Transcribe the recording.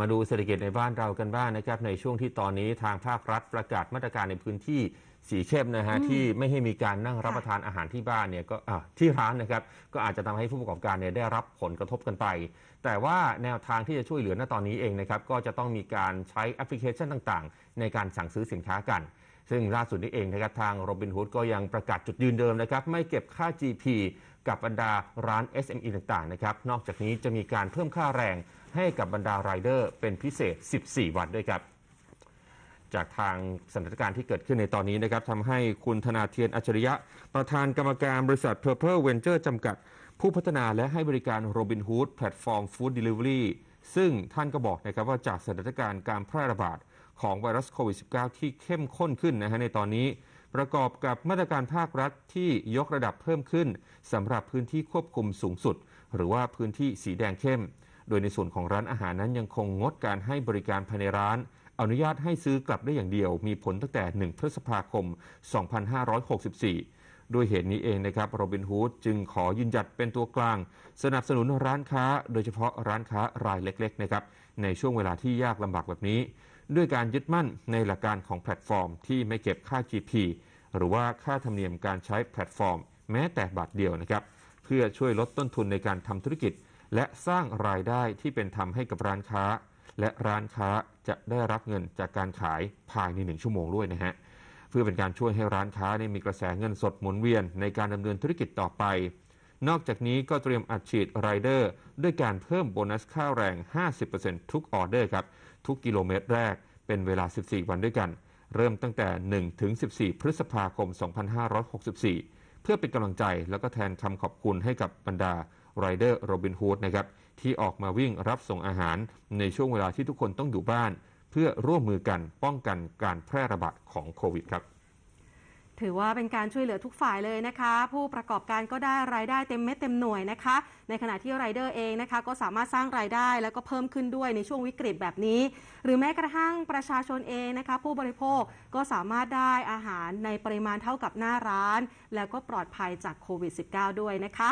มาดูเศรษฐกิจในบ้านเรากันบ้างนนะครับในช่วงที่ตอนนี้ทางภาครัฐ ประกาศมาตรการในพื้นที่สีเข้มนะฮะที่ไม่ให้มีการนั่งรับประทานอาหารที่บ้านเนี่ยก็ที่ร้านนะครับก็อาจจะทำให้ผู้ประกอบการเนี่ยได้รับผลกระทบกันไป แต่ว่าแนวทางที่จะช่วยเหลือณตอนนี้เองนะครับก็จะต้องมีการใช้แอปพลิเคชันต่างๆ ในการสั่งซื้อสินค้ากันซึ่งล่าสุดนี้เองนะครับทางโรบินฮูดก็ยังประกาศจุดยืนเดิมนะครับไม่เก็บค่า GP กับบรรดาร้าน SME ต่างๆนะครับนอกจากนี้จะมีการเพิ่มค่าแรงให้กับบรรดารายเดอร์ เป็นพิเศษ 14 วันด้วยครับ จากทางสถานการณ์ที่เกิดขึ้นในตอนนี้นะครับทำให้คุณธนาเทียนอัจฉริยะ ประธานกรรมการบริษัท Purple Venture จำกัดผู้พัฒนาและให้บริการ Robin Hood แพลตฟอร์ม Food Delivery ซึ่งท่านก็บอกนะครับว่าจากสถานการณ์การแพร่ระบาดของไวรัสโควิด -19 ที่เข้มข้นขึ้นนะฮะในตอนนี้ ประกอบกับมาตรการภาครัฐที่ยกระดับเพิ่มขึ้นสำหรับพื้นที่ควบคุมสูงสุด หรือว่าพื้นที่สีแดงเข้ม โดยในส่วนของร้านอาหารนั้นยังคงงดการให้บริการภายในร้าน อนุญาตให้ซื้อกลับได้อย่างเดียว มีผลตั้งแต่1พฤษภาคม 2564ด้วยเหตุนี้เองนะครับโรบินฮูดจึงขอยืนหยัดเป็นตัวกลาง สนับสนุนร้านค้า โดยเฉพาะร้านค้ารายเล็กๆนะครับในช่วงเวลาที่ยากลำบากแบบนี้ด้วยการยึดมั่นในหลักการของแพลตฟอร์มที่ไม่เก็บค่า GP หรือว่าค่าธรรมเนียมการใช้แพลตฟอร์ม แม้แต่บาทเดียวนะครับเพื่อช่วยลดต้นทุนในการทำธุรกิจ และสร้างรายได้ที่เป็นธรรมให้กับร้านค้า และร้านค้าจะได้รับเงินจากการขายภายในหนึ่งชั่วโมงด้วยนะฮะเพื่อเป็นการช่วยให้ร้านค้ามีกระแสเงินสดหมุนเวียน ในการดำเนินธุรกิจต่อไปนอกจากนี้ก็เตรียมอัดฉีดรายเดอร์ด้วยการเพิ่มโบนัสค่าแรง 50%ทุกออเดอร์ครับ ทุกกิโลเมตรแรกเป็นเวลา 14 วันด้วยกัน เริ่มตั้งแต่1ถึง14 พฤษภาคม 2564 เพื่อเป็นกำลังใจแล้วก็แทนคำขอบคุณให้กับบรรดารายเดอร์โรบินฮูดนะครับ ที่ออกมาวิ่งรับส่งอาหารในช่วงเวลาที่ทุกคนต้องอยู่บ้าน เพื่อร่วมมือกันป้องกันการแพร่ระบาดของโควิดครับถือว่าเป็นการช่วยเหลือทุกฝ่ายเลยนะคะ ผู้ประกอบการก็ได้รายได้เต็มเม็ดเต็มหน่วยนะคะ ในขณะที่ไรเดอร์เองนะคะก็สามารถสร้างรายได้แล้วก็เพิ่มขึ้นด้วยในช่วงวิกฤตแบบนี้ หรือแม้กระทั่งประชาชนเองนะคะ ผู้บริโภคก็สามารถได้อาหารในปริมาณเท่ากับหน้าร้าน แล้วก็ปลอดภัยจากโควิด -19 ด้วยนะคะ